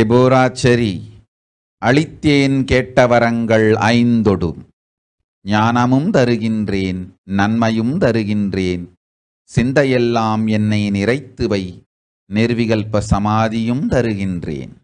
திபோராச்சரி அளித்தேன் கேட்ட வரங்கள் ஐந்தொடும் ஞானமும் தருகின்றேன் நன்மையும் தருகின்றேன் சிந்தையெல்லாம் என்னை நிறைத்துவை நிர்விகல்ப சமாதியும் தருகின்றேன்